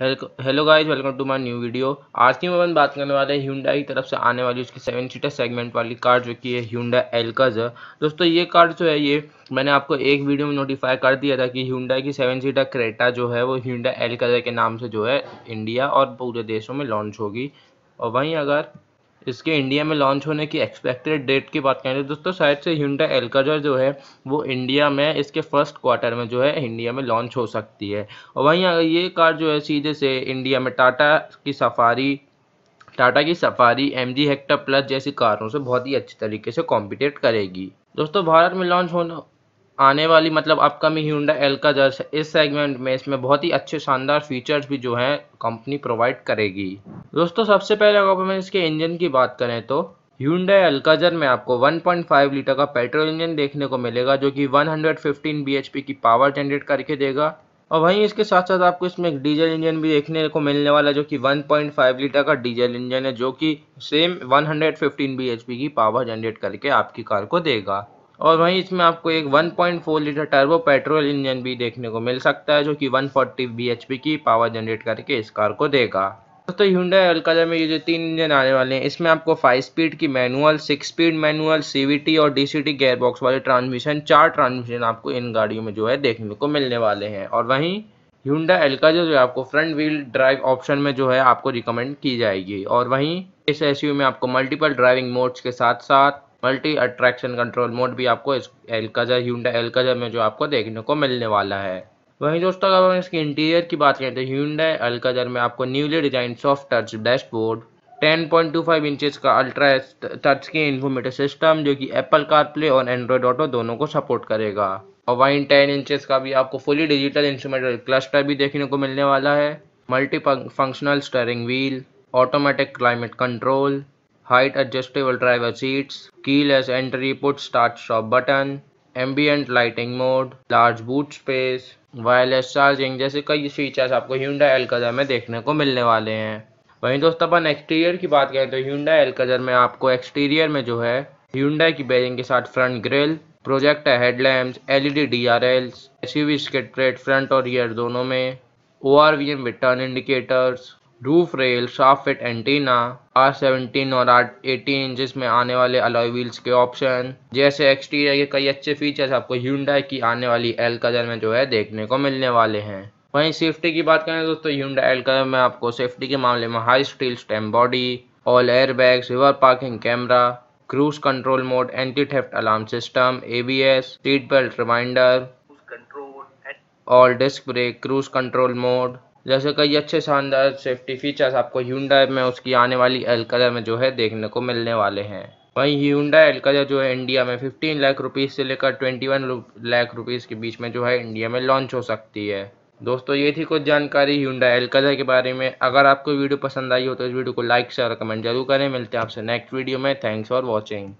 hello guys welcome to my new video आज की मैं बात करने वाले ह्यूंडाई की तरफ से आने वाली उसकी सेवन सीटर सेगमेंट वाली कार जो कि है ह्यूंडा एल्काज दोस्तों ये कार जो है ये मैंने आपको एक वीडियो में नोटिफाई कर दिया था कि ह्यूंडा की सेवन सीटर क्रेटा जो है वो ह्यूंडा एल्काजा के नाम से जो है इंडिया और पूरे देशों में लॉन्च होगी और वहीं अगर इसके इंडिया में लॉन्च होने की एक्सपेक्टेड डेट की बात करें तो दोस्तों शायद से हिंडा एल्काजर जो है वो इंडिया में इसके फर्स्ट क्वार्टर में जो है इंडिया में लॉन्च हो सकती है और वहीं ये कार जो है सीधे से इंडिया में टाटा की सफारी टाटा की Safari M G Hector plus जैसी कारों से बहुत ही अच्छे तरीके से कॉम्पिटेट करेगी दोस्तों भारत में लॉन्च होना आने वाली मतलब अपकमिंग ह्यूडा एल्का जर्स इस सेगमेंट में इसमें बहुत ही अच्छे शानदार फीचर्स भी जो हैं कंपनी प्रोवाइड करेगी दोस्तों सबसे पहले अगर हम इसके इंजन की बात करें तो ह्यूडई अल्काजर में आपको 1.5 लीटर का पेट्रोल इंजन देखने को मिलेगा जो कि 115 bhp की पावर जनरेट करके देगा और वहीं इसके साथ साथ आपको इसमें एक डीजल इंजन भी देखने को मिलने वाला जो कि 1.5 लीटर का डीजल इंजन है जो कि सेम 115 bhp की पावर जनरेट करके आपकी कार को देगा और वहीं इसमें आपको एक 1.4 लीटर टर्बो पेट्रोल इंजन भी देखने को मिल सकता है जो कि 140 bhp की पावर जनरेट करके इस कार को देगा तो ह्यूडा एलकाजा में ये जो तीन इंजन आने वाले हैं इसमें आपको फाइव स्पीड की manual six speed manual CVT और डीसीटी गेयरबॉक्स वाले ट्रांसमिशन चार ट्रांसमिशन आपको इन गाड़ियों में जो है देखने को मिलने वाले हैं और वहीं ह्यूडा एलकाजा जो है आपको फ्रंट व्हील ड्राइव ऑप्शन में जो है आपको रिकमेंड की जाएगी और वहीं इस एस में आपको मल्टीपल ड्राइविंग मोड्स के साथ साथ मल्टी अट्रैक्शन कंट्रोल मोड भी आपको इस एल्काजा ह्यूडा में जो आपको देखने को मिलने वाला है वहीं दोस्तों अगर हम इसके इंटीरियर की बात करें तो ह्यूंडई अल्काजर में आपको newly design soft touch dashboard 10.25 point inches का अल्ट्रा टच के इन्फॉर्मेटिव सिस्टम जो कि एप्पल कारप्ले और एंड्रॉयड ऑटो दोनों को सपोर्ट करेगा और वहीं टेन इंचेस का भी आपको फुली डिजिटल इंस्ट्रूमेंटल क्लस्टर भी देखने को मिलने वाला है multi functional steering wheel automatic climate control height adjustable driver seats keyless entry push start stop button ambient lighting mode large boot space wireless charging जैसे कई फीचर्स आपको ह्यूडा एलकजर में देखने को मिलने वाले हैं वहीं दोस्तों अपन एक्सटीरियर की बात करें तो ह्यूडा एलकजर में आपको एक्सटीरियर में जो है ह्यूडा की बेरिंग के साथ front grille projector headlamps LED DRLs SUV skid plate front और रियर दोनों में O R V M with indicators roof rail शाफिट एंटीना आर सेवनटीन और आर एटीन इंचज में आने वाले अलॉय व्हील्स के ऑप्शन जैसे एक्सटीरियर के कई अच्छे फीचर्स आपको ह्यूंडा की आने वाली एल कजर में जो है देखने को मिलने वाले हैं वहीं सेफ्टी की बात करें दोस्तों ह्यूंडा एल कजर में आपको सेफ्टी के मामले में high steel stem body all airbag reverse parking camera cruise control mode anti theft alarm system A B S seat belt reminder all disc brake cruise control mode जैसे कई अच्छे शानदार safety features आपको ह्यूंडा में उसकी आने वाली एलकजा में जो है देखने को मिलने वाले हैं वहीं ह्यूंडा एलकजा जो है इंडिया में 15 लाख रुपीस से लेकर 21 लाख रुपीस के बीच में जो है इंडिया में लॉन्च हो सकती है दोस्तों ये थी कुछ जानकारी ह्यूंडा एलकजा के बारे में अगर आपको वीडियो पसंद आई हो तो इस वीडियो को लाइक शेयर कमेंट जरूर करें मिलते हैं आपसे नेक्स्ट वीडियो में थैंक्स फॉर वॉचिंग